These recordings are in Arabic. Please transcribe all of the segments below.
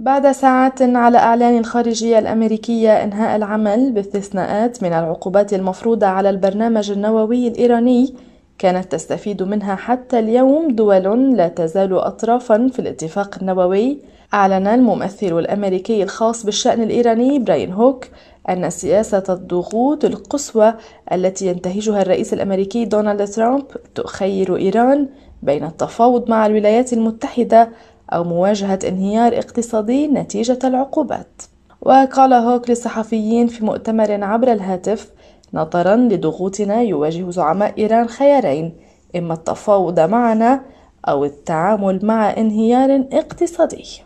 بعد ساعات على إعلان الخارجية الأمريكية إنهاء العمل باستثناءات من العقوبات المفروضة على البرنامج النووي الإيراني كانت تستفيد منها حتى اليوم دول لا تزال أطرافا في الاتفاق النووي أعلن الممثل الأمريكي الخاص بالشأن الإيراني براين هوك أن سياسة الضغوط القصوى التي ينتهجها الرئيس الأمريكي دونالد ترامب تخير إيران بين التفاوض مع الولايات المتحدة أو مواجهة انهيار اقتصادي نتيجة العقوبات وقال هوك للصحفيين في مؤتمر عبر الهاتف نظرا لضغوطنا يواجه زعماء إيران خيارين إما التفاوض معنا أو التعامل مع انهيار اقتصادي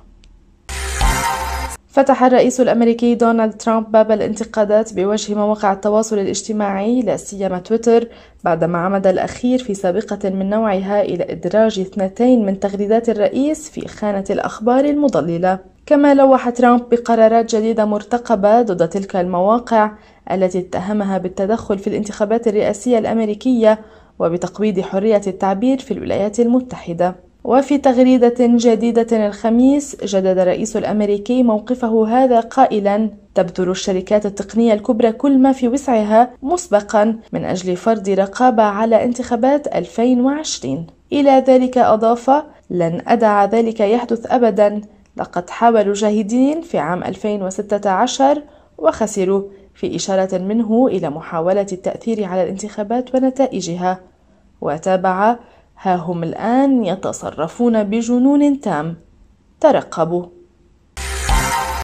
فتح الرئيس الأمريكي دونالد ترامب باب الانتقادات بوجه مواقع التواصل الاجتماعي لا سيما تويتر بعدما عمد الأخير في سابقة من نوعها إلى إدراج اثنتين من تغريدات الرئيس في خانة الأخبار المضللة كما لوح ترامب بقرارات جديدة مرتقبة ضد تلك المواقع التي اتهمها بالتدخل في الانتخابات الرئاسية الأمريكية وبتقويض حرية التعبير في الولايات المتحدة وفي تغريدة جديدة الخميس جدد الرئيس الأمريكي موقفه هذا قائلا تبذل الشركات التقنية الكبرى كل ما في وسعها مسبقا من أجل فرض رقابة على انتخابات 2020 إلى ذلك أضاف لن أدع ذلك يحدث أبدا لقد حاولوا جاهدين في عام 2016 وخسروا في إشارة منه إلى محاولة التأثير على الانتخابات ونتائجها وتابع ها هم الآن يتصرفون بجنون تام ترقبوا